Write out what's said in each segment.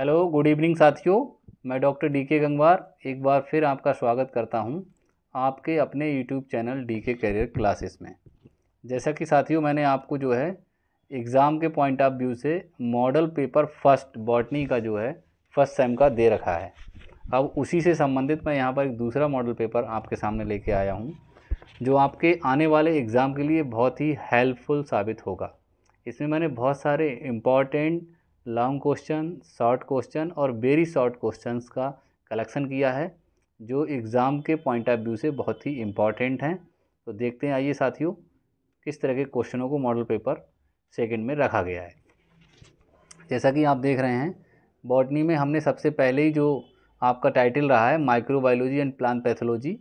hello good evening साथियों मैं doctor D के गंगवार एक बार फिर आपका स्वागत करता हूं आपके अपने YouTube channel D K career classes में जैसा कि साथियों मैंने आपको जो है एग्ज़ाम के पॉइंट ऑफ व्यू से मॉडल पेपर फर्स्ट बॉटनी का जो है फर्स्ट सेम का दे रखा है अब उसी से संबंधित मैं यहाँ पर एक दूसरा मॉडल पेपर आपके सामने लेके आया हूँ जो आपके आने वाले एग्ज़ाम के लिए बहुत ही हेल्पफुल साबित होगा इसमें मैंने बहुत सारे important long question short question और वेरी शॉर्ट क्वेश्चंस का कलेक्शन किया है जो एग्ज़ाम के पॉइंट ऑफ व्यू से बहुत ही इम्पॉर्टेंट हैं तो देखते हैं आइए साथियों किस तरह के क्वेश्चनों को मॉडल पेपर सेकंड में रखा गया है जैसा कि आप देख रहे हैं बॉटनी में हमने सबसे पहले ही जो आपका टाइटल रहा है माइक्रोबायोलॉजी एंड प्लांट पैथोलॉजी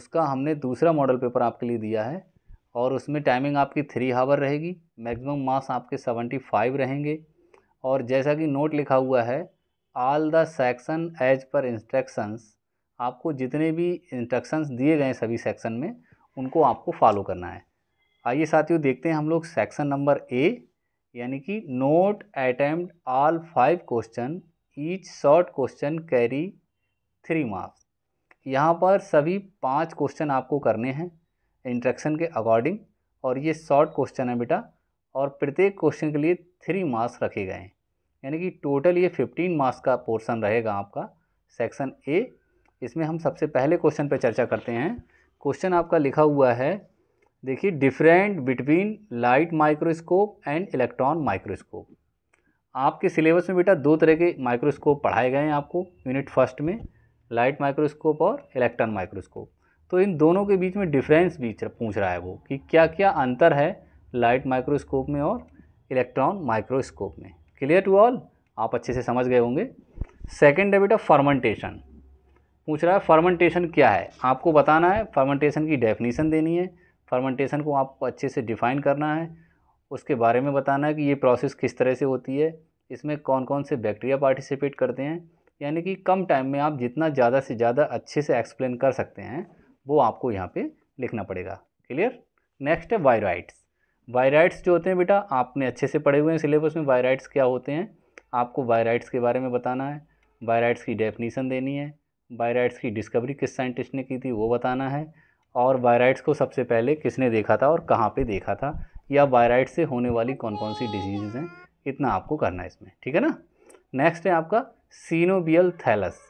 उसका हमने दूसरा मॉडल पेपर आपके लिए दिया है और उसमें टाइमिंग आपकी थ्री हावर रहेगी मैक्सिमम मार्क्स आपके सेवेंटी फाइव रहेंगे और जैसा कि नोट लिखा हुआ है all the section as per instructions आपको जितने भी इंस्ट्रक्शंस दिए गए हैं सभी सेक्शन में उनको आपको फॉलो करना है आइए साथियों देखते हैं हम लोग सेक्शन नंबर ए यानी कि note attempt all five question each short question carry three marks यहाँ पर सभी पांच क्वेश्चन आपको करने हैं इंट्रक्शन के अकॉर्डिंग और ये शॉर्ट क्वेश्चन है बेटा और प्रत्येक क्वेश्चन के लिए थ्री मार्क्स रखे गए हैं यानी कि टोटल ये फिफ्टीन मार्क्स का पोर्सन रहेगा आपका सेक्शन ए इसमें हम सबसे पहले क्वेश्चन पर चर्चा करते हैं क्वेश्चन आपका लिखा हुआ है देखिए different between light microscope and electron microscope आपके सिलेबस में बेटा दो तरह के माइक्रोस्कोप पढ़ाए गए हैं आपको यूनिट फर्स्ट में लाइट माइक्रोस्कोप और इलेक्ट्रॉन माइक्रोस्कोप तो इन दोनों के बीच में डिफरेंस बीच पूछ रहा है वो कि क्या क्या अंतर है लाइट माइक्रोस्कोप में और इलेक्ट्रॉन माइक्रोस्कोप में क्लियर टू ऑल आप अच्छे से समझ गए होंगे सेकेंड है ऑफ फर्मेंटेशन पूछ रहा है फर्मेंटेशन क्या है आपको बताना है फर्मेंटेशन की डेफिनेशन देनी है फर्मेंटेशन को आपको अच्छे से डिफाइन करना है उसके बारे में बताना है कि ये प्रोसेस किस तरह से होती है इसमें कौन कौन से बैक्टीरिया पार्टिसिपेट करते हैं यानी कि कम टाइम में आप जितना ज़्यादा से ज़्यादा अच्छे से एक्सप्लेन कर सकते हैं वो आपको यहाँ पे लिखना पड़ेगा क्लियर नेक्स्ट है वायराइट्स वायराइट्स जो होते हैं बेटा आपने अच्छे से पढ़े हुए हैं सिलेबस में वायराइट्स क्या होते हैं आपको वायराइट्स के बारे में बताना है वायराइट्स की डेफिनीसन देनी है वायराइट्स की डिस्कवरी किस साइंटिस्ट ने की थी वो बताना है और वायराइट्स को सबसे पहले किसने देखा था और कहाँ पे देखा था या वायराइट से होने वाली कौन कौन सी डिजीज़ हैं इतना आपको करना है इसमें ठीक है ना नेक्स्ट है आपका सीनोबियल थैलस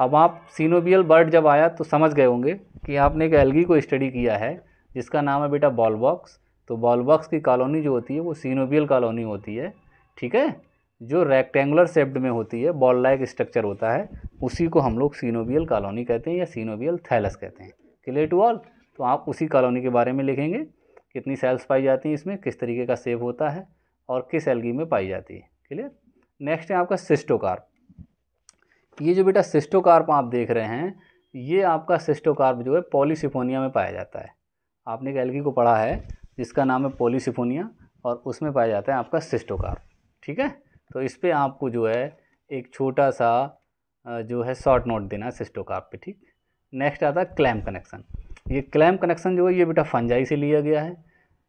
अब आप सीनोबियल बर्ड जब आया तो समझ गए होंगे कि आपने एक एलगी को स्टडी किया है जिसका नाम है बेटा बॉलबॉक्स तो बॉलबॉक्स की कॉलोनी जो होती है वो सीनोबियल कॉलोनी होती है ठीक है जो रेक्टेंगुलर शेप्ड में होती है बॉल लाइक स्ट्रक्चर होता है उसी को हम लोग सीनोबियल कॉलोनी कहते हैं या सीनोबियल थैलस कहते हैं क्लियर टू ऑल तो आप उसी कॉलोनी के बारे में लिखेंगे कितनी सेल्स पाई जाती हैं इसमें किस तरीके का सेप होता है और किस एलगी में पाई जाती है क्लियर नेक्स्ट है आपका सिस्टोकार्प ये जो बेटा सिस्टोकार्प आप देख रहे हैं ये आपका सिस्टोकार्प जो है पॉलीसिफोनिया में पाया जाता है आपने एक एलगी को पढ़ा है जिसका नाम है पोलिसिफोनिया और उसमें पाया जाता है आपका सिस्टोकार ठीक है तो इस पर आपको जो है एक छोटा सा जो है शॉर्ट नोट देना है सिस्टोकार पे ठीक नेक्स्ट आता है क्लैम कनेक्शन ये क्लैम कनेक्शन जो है ये बेटा फंजाई से लिया गया है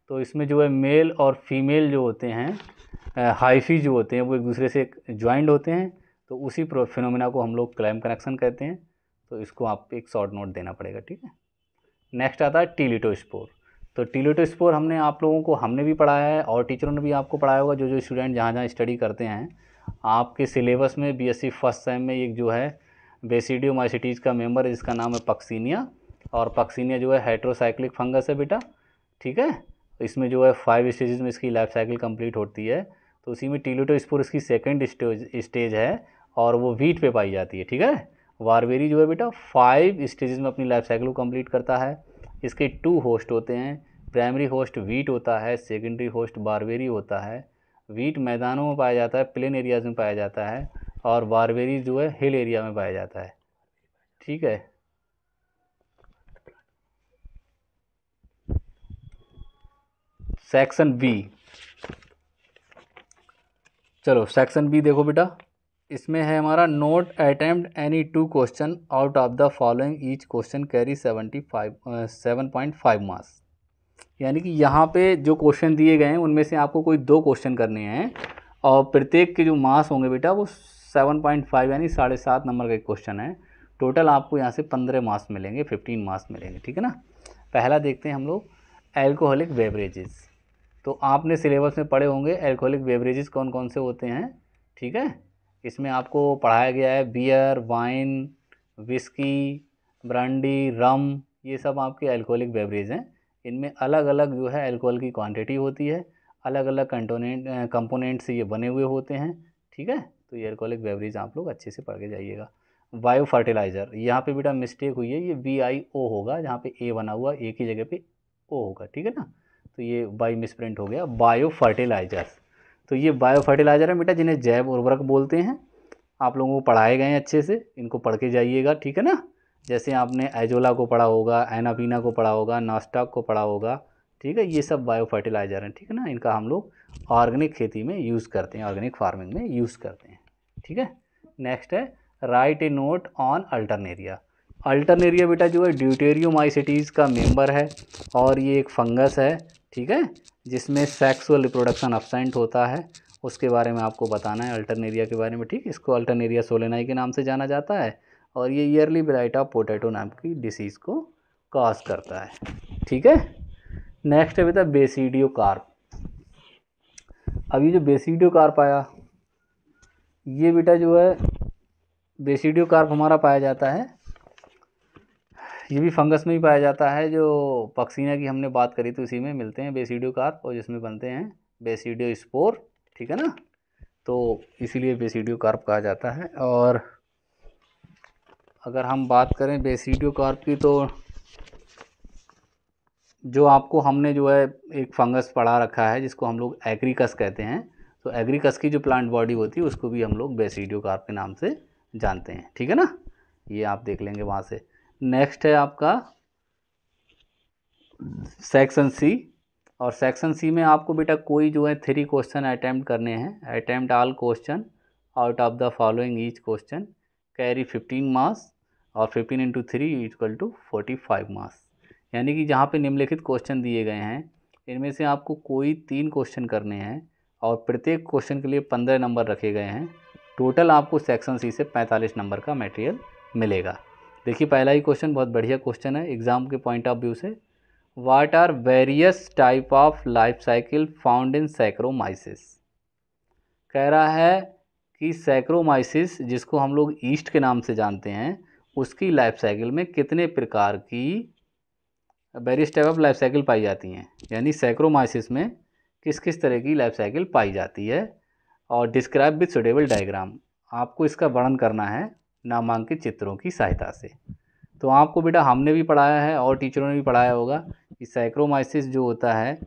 तो इसमें जो है मेल और फीमेल जो होते हैं हाइफी जो होते हैं वो एक दूसरे से ज्वाइंट होते हैं तो उसी फिनोमिना को हम लोग क्लैम कनेक्शन कहते हैं तो इसको आप एक शॉर्ट नोट देना पड़ेगा ठीक है नेक्स्ट आता है स्पोर तो टीलोटोस्पोर हमने आप लोगों को हमने भी पढ़ाया है और टीचरों ने भी आपको पढ़ाया होगा जो जो स्टूडेंट जहाँ जहाँ स्टडी करते हैं आपके सिलेबस में बीएससी फर्स्ट सेम में एक जो है बेसिडियो माइसिटीज़ का मेंबर है जिसका नाम है पक्सीनिया और पक्सीनिया जो है हाइड्रोसाइक्लिक फंगस है बेटा ठीक है इसमें जो है फाइव स्टेजेस में इसकी लाइफ साइकिल कंप्लीट होती है तो उसी में टीलोटोस्पोर इसकी सेकेंड स्टेज स्टेज है और वो व्हीट पे पाई जाती है ठीक है वारवेरी जो है बेटा फाइव स्टेजेस में अपनी लाइफ साइकिल को कम्प्लीट करता है इसके टू होस्ट होते हैं प्राइमरी होस्ट वीट होता है सेकेंडरी होस्ट बारबेरी होता है वीट मैदानों में पाया जाता है प्लेन एरियाज़ में पाया जाता है और बारबेरी जो है हिल एरिया में पाया जाता है ठीक है सेक्शन बी चलो सेक्शन बी देखो बेटा इसमें है हमारा note attempt any two question out of the following each question carry seventy five seven point five marks यानी कि यहाँ पे जो क्वेश्चन दिए गए हैं उनमें से आपको कोई दो क्वेश्चन करने हैं और प्रत्येक के जो मास होंगे बेटा वो सेवन पॉइंट फाइव यानी साढ़े सात नंबर का एक क्वेश्चन है टोटल आपको यहाँ से पंद्रह मास मिलेंगे फिफ्टीन मास मिलेंगे ठीक है ना पहला देखते हैं हम लोग एल्कोहलिक बेवरेजेस तो आपने सिलेबस में पढ़े होंगे एल्कोहलिक बेवरेजेस कौन कौन से होते हैं ठीक है इसमें आपको पढ़ाया गया है beer wine whisky brandy rum ये सब आपके एल्कोहलिक बेवरेज हैं इनमें अलग अलग जो है अल्कोहल की क्वांटिटी होती है अलग अलग कंटोनेंट कंपोनेंट से ये बने हुए होते हैं ठीक है तो ये अल्कोहलिक बेवरेज आप लोग अच्छे से पढ़ के जाइएगा बायो फर्टिलाइज़र यहाँ पे बेटा मिस्टेक हुई है ये वी आई ओ होगा जहाँ पे ए बना हुआ ए की जगह पे ओ होगा ठीक है ना तो ये बाई मिसप्रिंट हो गया बायो फर्टिलाइज़र तो ये बायो फर्टिलाइज़र है बेटा जिन्हें जैव उर्वरक बोलते हैं आप लोगों को पढ़ाए गए हैं अच्छे से इनको पढ़ के जाइएगा ठीक है ना जैसे आपने एजोला को पढ़ा होगा एनापीना को पढ़ा होगा नास्टाक को पढ़ा होगा ठीक है ये सब बायो फर्टिलाइज़र हैं ठीक है ना इनका हम लोग ऑर्गेनिक खेती में यूज़ करते हैं ऑर्गेनिक फार्मिंग में यूज़ करते हैं ठीक है नेक्स्ट है write a note on Alternaria Alternaria बेटा जो है ड्यूटेरियोमाइसिटीज़ का मेम्बर है और ये एक फंगस है ठीक है जिसमें सेक्सुअल रिप्रोडक्शन अपसेंट होता है उसके बारे में आपको बताना है अल्टरनेरिया के बारे में ठीक इसको अल्टरनेरिया सोलेनाई के नाम से जाना जाता है और ये ईयरली ऑफ पोटैटो नाम की डिसीज़ को काज करता है ठीक है नेक्स्ट अभी बेटा बेसीडियो कार्प अभी जो बेसीडियो कार्प आया ये बेटा जो है बेसीडियो कार्प हमारा पाया जाता है ये भी फंगस में ही पाया जाता है जो पक्सीना की हमने बात करी तो इसी में मिलते हैं बेसीडियो कार्प और जिसमें बनते हैं बेसीडियो स्पोर ठीक है ना तो इसीलिए बेसीडियो कार्प कहा जाता है और अगर हम बात करें बेसिडियो कार्प की तो जो आपको हमने जो है एक फंगस पढ़ा रखा है जिसको हम लोग एग्रीकस कहते हैं तो एग्रीकस की जो प्लांट बॉडी होती है उसको भी हम लोग बेसिडियो कार्प के नाम से जानते हैं ठीक है ना ये आप देख लेंगे वहाँ से नेक्स्ट है आपका सेक्शन सी और सेक्शन सी में आपको बेटा कोई जो है थ्री क्वेश्चन अटैम्प्ट करने हैं attempt all question out of the following each question carry 15 marks और 15 into three equal to forty marks यानी कि जहाँ पे निम्नलिखित क्वेश्चन दिए गए हैं इनमें से आपको कोई तीन क्वेश्चन करने हैं और प्रत्येक क्वेश्चन के लिए पंद्रह नंबर रखे गए हैं टोटल आपको सेक्शन सी से पैंतालीस नंबर का मटेरियल मिलेगा देखिए पहला ही क्वेश्चन बहुत बढ़िया क्वेश्चन है एग्ज़ाम के पॉइंट ऑफ व्यू से what are various type of life cycle found in Saccharomyces कह रहा है कि सैक्रोमाइसिस जिसको हम लोग ईस्ट के नाम से जानते हैं उसकी लाइफ साइकिल में कितने प्रकार की very type of life cycle पाई जाती हैं यानी सैक्रोमाइसिस में किस किस तरह की लाइफ साइकिल पाई जाती है और डिस्क्राइब विथ सुटेबल डायग्राम आपको इसका वर्णन करना है नामांकित चित्रों की सहायता से तो आपको बेटा हमने भी पढ़ाया है और टीचरों ने भी पढ़ाया होगा कि साइक्रोमाइसिस जो होता है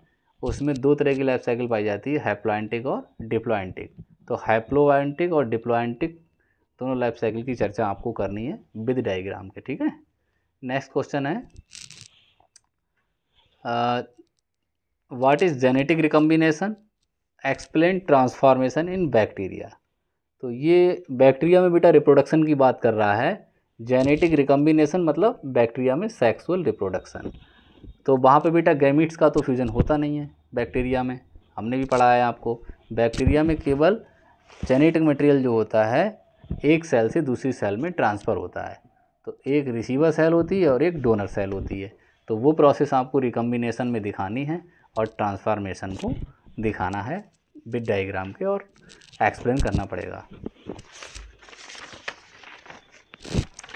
उसमें दो तरह की लाइफ साइकिल पाई जाती है हैप्लॉइंटिक और डिप्लॉइंटिक तो हाइप्लोवाइंटिक और डिप्लोइंटिक दोनों लाइफ साइकिल की चर्चा आपको करनी है विद डायग्राम के ठीक है नेक्स्ट क्वेश्चन है what is genetic recombination explain transformation in bacteria तो ये बैक्टीरिया में बेटा रिप्रोडक्शन की बात कर रहा है जेनेटिक रिकम्बिनेशन मतलब बैक्टीरिया में सेक्सुअल रिप्रोडक्शन तो वहाँ पे बेटा गैमिट्स का तो फ्यूज़न होता नहीं है बैक्टीरिया में हमने भी पढ़ाया है आपको बैक्टीरिया में केवल जेनेटिक मटेरियल जो होता है एक सेल से दूसरी सेल में ट्रांसफ़र होता है तो एक रिसीवर सेल होती है और एक डोनर सेल होती है तो वो प्रोसेस आपको रिकम्बिनेसन में दिखानी है और ट्रांसफॉर्मेशन को दिखाना है बिट डायग्राम के और एक्सप्लेन करना पड़ेगा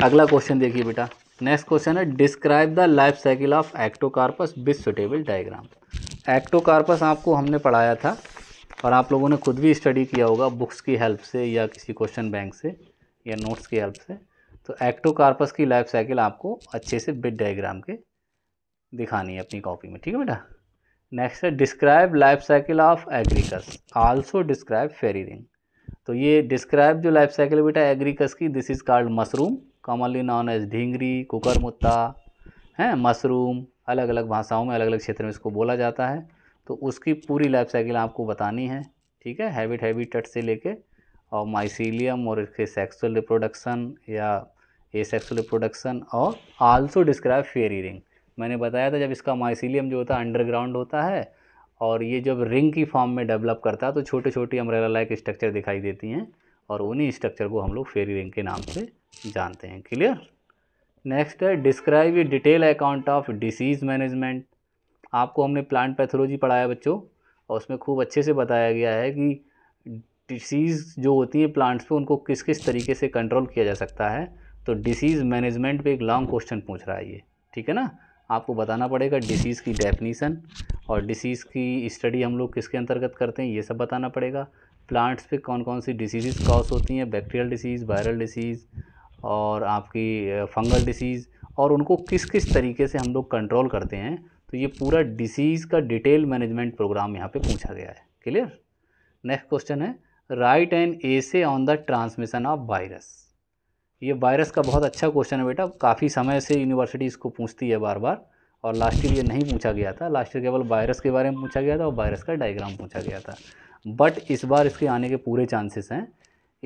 अगला क्वेश्चन देखिए बेटा नेक्स्ट क्वेश्चन है describe the life cycle of Ectocarpus with suitable diagram Ectocarpus आपको हमने पढ़ाया था और आप लोगों ने खुद भी स्टडी किया होगा बुक्स की हेल्प से या किसी क्वेश्चन बैंक से या नोट्स की हेल्प से तो एक्टोकार्पस की लाइफ साइकिल आपको अच्छे से बिट डायग्राम के दिखानी है अपनी कॉपी में ठीक है बेटा नेक्स्ट है describe life cycle of Agaricus also describe fairy ring तो ये डिस्क्राइब जो लाइफ साइकिल बेटा एग्रीकस की this is called mushroom commonly known as ढींगरी कुकर मुत्ता है मशरूम अलग अलग भाषाओं में अलग अलग क्षेत्र में इसको बोला जाता है तो उसकी पूरी लाइफ साइकिल आपको बतानी है ठीक है हैबिट टट से लेके और माइसीलियम और इसके सेक्सुअल रिप्रोडक्शन या ए सेक्सुअल रिप्रोडक्शन और आल्सो डिस्क्राइब फेयर रिंग मैंने बताया था जब इसका माइसीलियम जो होता है अंडरग्राउंड होता है और ये जब रिंग की फॉर्म में डेवलप करता है तो छोटे छोटी अमरेला लाइक स्ट्रक्चर दिखाई देती हैं और उन्हीं स्ट्रक्चर को हम लोग फेरी रिंग के नाम से जानते हैं क्लियर नेक्स्ट है डिस्क्राइब ये detail account of disease management आपको हमने प्लांट पैथोलॉजी पढ़ाया बच्चों और उसमें खूब अच्छे से बताया गया है कि डिसीज़ जो होती है प्लांट्स पे उनको किस किस तरीके से कंट्रोल किया जा सकता है तो डिसीज़ मैनेजमेंट पे एक लॉन्ग क्वेश्चन पूछ रहा है ये ठीक है ना आपको बताना पड़ेगा डिसीज़ की डेफिनीसन और डिसीज़ की स्टडी हम लोग किसके अंतर्गत करते हैं ये सब बताना पड़ेगा प्लांट्स पे कौन कौन सी डिसीज़ कॉज होती हैं बैक्टीरियल डिसीज़ वायरल डिसीज़ और आपकी फंगल डिसीज़ और उनको किस किस तरीके से हम लोग कंट्रोल करते हैं तो ये पूरा डिसीज़ का डिटेल मैनेजमेंट प्रोग्राम यहाँ पे पूछा गया है क्लियर नेक्स्ट क्वेश्चन है write and essay on the transmission of virus ये वायरस का बहुत अच्छा क्वेश्चन है बेटा काफ़ी समय से यूनिवर्सिटी इसको पूछती है बार बार और लास्ट ईयर ये नहीं पूछा गया था लास्ट ईयर केवल वायरस के बारे में पूछा गया था और वायरस का डायग्राम पूछा गया था बट इस बार इसके आने के पूरे चांसेस हैं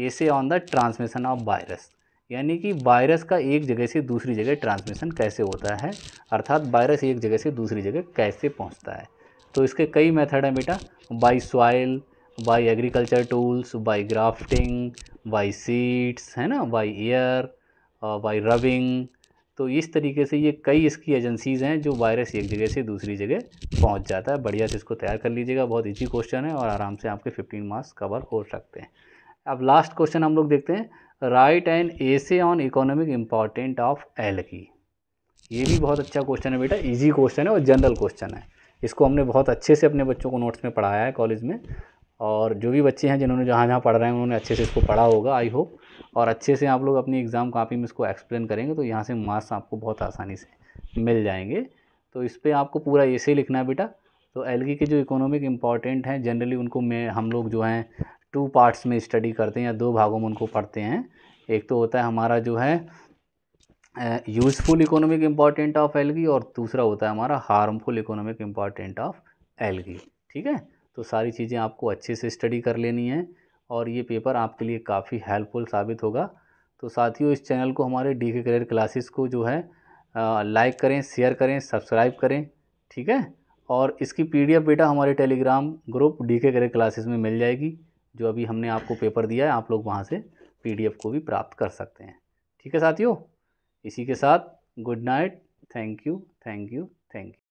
a on the transmission of virus यानी कि वायरस का एक जगह से दूसरी जगह ट्रांसमिशन कैसे होता है अर्थात वायरस एक जगह से दूसरी जगह कैसे पहुंचता है तो इसके कई मेथड हैं बेटा by soil by agriculture tools by grafting by seeds है ना बाई एयर बाई रबिंग तो इस तरीके से ये कई इसकी एजेंसीज़ हैं जो वायरस एक जगह से दूसरी जगह पहुँच जाता है बढ़िया से इसको तैयार कर लीजिएगा बहुत ईजी क्वेश्चन है और आराम से आपके फिफ्टीन मार्क्स कवर हो सकते हैं अब लास्ट क्वेश्चन हम लोग देखते हैं write and essay on economic important of algae की ये भी बहुत अच्छा क्वेश्चन है बेटा इजी क्वेश्चन है और जनरल क्वेश्चन है इसको हमने बहुत अच्छे से अपने बच्चों को नोट्स में पढ़ाया है कॉलेज में और जो भी बच्चे हैं जिन्होंने जहाँ जहाँ पढ़ रहे हैं उन्होंने अच्छे से इसको पढ़ा होगा आई होप और अच्छे से आप लोग अपनी एग्ज़ाम कापी में इसको एक्सप्लेन करेंगे तो यहाँ से मार्क्स आपको बहुत आसानी से मिल जाएंगे तो इस पर आपको पूरा ऐसे लिखना है बेटा तो एलगी के जो इकोनॉमिक इम्पॉर्टेंट हैं जनरली उनको मैं हम लोग जो हैं टू पार्ट्स में स्टडी करते हैं या दो भागों में उनको पढ़ते हैं एक तो होता है हमारा जो है useful economic important of algae और दूसरा होता है हमारा harmful economic important of algae ठीक है तो सारी चीज़ें आपको अच्छे से स्टडी कर लेनी है और ये पेपर आपके लिए काफ़ी हेल्पफुल साबित होगा तो साथियों इस चैनल को हमारे डी के करियर क्लासेस को जो है लाइक करें शेयर करें सब्सक्राइब करें ठीक है और इसकी पीडीएफ बेटा हमारे Telegram group D K career classes में मिल जाएगी जो अभी हमने आपको पेपर दिया है आप लोग वहाँ से पी को भी प्राप्त कर सकते हैं ठीक है साथियों इसी के साथ good night thank you thank you thank you